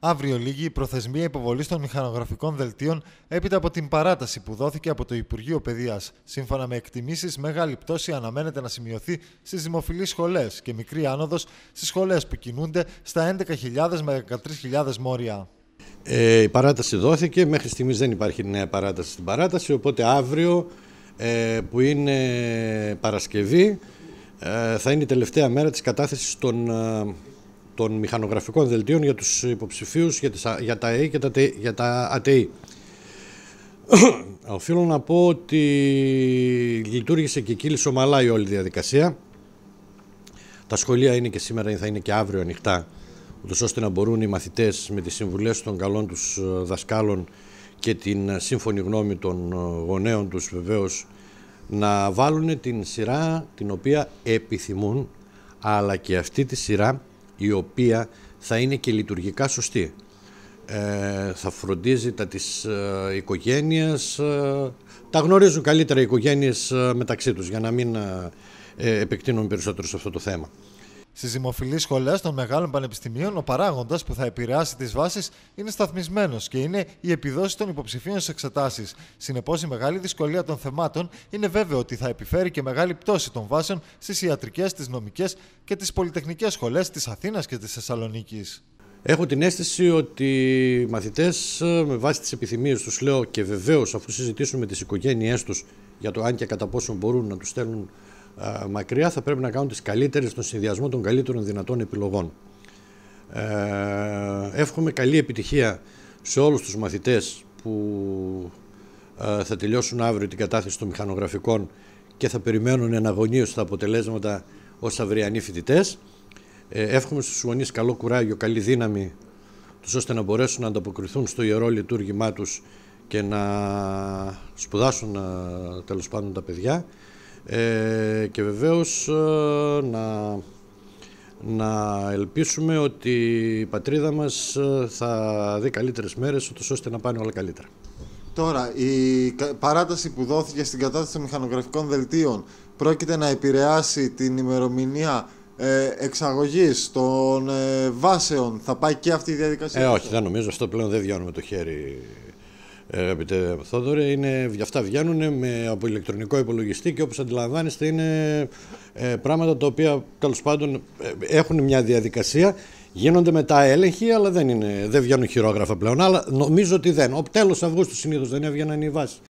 Αύριο λίγη η προθεσμία υποβολής των μηχανογραφικών δελτίων έπειτα από την παράταση που δόθηκε από το Υπουργείο Παιδείας. Σύμφωνα με εκτιμήσεις, μεγάλη πτώση αναμένεται να σημειωθεί στις δημοφιλείς σχολές και μικρή άνοδος στις σχολές που κινούνται στα 11.000 με 13.000 μόρια. Ε, η παράταση δόθηκε. Μέχρι στιγμής δεν υπάρχει νέα παράταση στην παράταση. Οπότε αύριο ε, που είναι Παρασκευή ε, θα είναι η τελευταία μέρα της κατάθεσης των ε, των μηχανογραφικών δελτίων για τους υποψηφίους για, τα ΑΕ και τα, για τα ΑΤΕΗ. Οφείλω να πω ότι λειτουργήσε και εκεί ομαλά η όλη διαδικασία. Τα σχολεία είναι και σήμερα ή θα είναι και αύριο ανοιχτά, ούτως ώστε να μπορούν οι μαθητές με τις συμβουλές των καλών τους ε, δασκάλων και την ε, σύμφωνη γνώμη των ε, γονέων τους βεβαίως να βάλουν την σειρά την οποία επιθυμούν αλλά και αυτή τη σειρά η οποία θα είναι και λειτουργικά σωστή. Ε, θα φροντίζει τα της ε, οικογένειας, ε, τα γνωρίζουν καλύτερα οι οικογένειες ε, μεταξύ τους για να μην επεκτείνουν περισσότερο σε αυτό το θέμα. Στις δημοφιλείς σχολές των μεγάλων πανεπιστημίων, ο παράγοντας που θα επηρεάσει τις βάσεις είναι σταθμισμένος και είναι η επιδόση των υποψηφίων σε εξετάσεις. Συνεπώς, η μεγάλη δυσκολία των θεμάτων είναι βέβαιο ότι θα επιφέρει και μεγάλη πτώση των βάσεων στις ιατρικές, τις νομικές και τις πολυτεχνικές σχολές της Αθήνας και της Θεσσαλονίκης. Έχω την αίσθηση ότι οι μαθητές, ε, με βάση τις επιθυμίες τους, λέω και βεβαίως αφού συζητήσουμε τις οικογένειές τους για το αν και κατά πόσο μπορούν να τους στέλνουν μακριά θα πρέπει να κάνουν τις καλύτερες στον συνδυασμό των καλύτερων δυνατών επιλογών. Ε, εύχομαι καλή επιτυχία σε όλους τους μαθητές που ε, θα τελειώσουν αύριο την κατάθεση των μηχανογραφικών και θα περιμένουν εναγωνίως τα αποτελέσματα ως αυριανοί φοιτητές. Ε, εύχομαι στους γονείς καλό κουράγιο, καλή δύναμη τους ώστε να μπορέσουν να ανταποκριθούν στο ιερό λειτουργήμά τους και να σπουδάσουν ε, τέλος πάντων τα παιδιά. Ε, και βεβαίως ε, να, να ελπίσουμε ότι η πατρίδα μας ε, θα δει καλύτερες μέρες ώστε να πάνε όλα καλύτερα. Τώρα, η παράταση που δόθηκε στην κατάσταση των μηχανογραφικών δελτίων πρόκειται να επηρεάσει την ημερομηνία ε, εξαγωγής των βάσεων. Θα πάει και αυτή η διαδικασία. Ε, όχι, δεν νομίζω. Αυτό πλέον δεν βιώνουμε το χέρι ε, αγαπητέ Θόδωρε, είναι, αυτά βγαίνουν με, από ηλεκτρονικό υπολογιστή και όπως αντιλαμβάνεστε είναι ε, πράγματα τα οποία καλώς πάντων ε, έχουν μια διαδικασία, γίνονται μετά έλεγχοι αλλά δεν, είναι, δεν βγαίνουν χειρόγραφα πλέον, αλλά νομίζω ότι δεν. Ο τέλος Αυγούστου συνήθως δεν έβγαιναν οι βάσεις.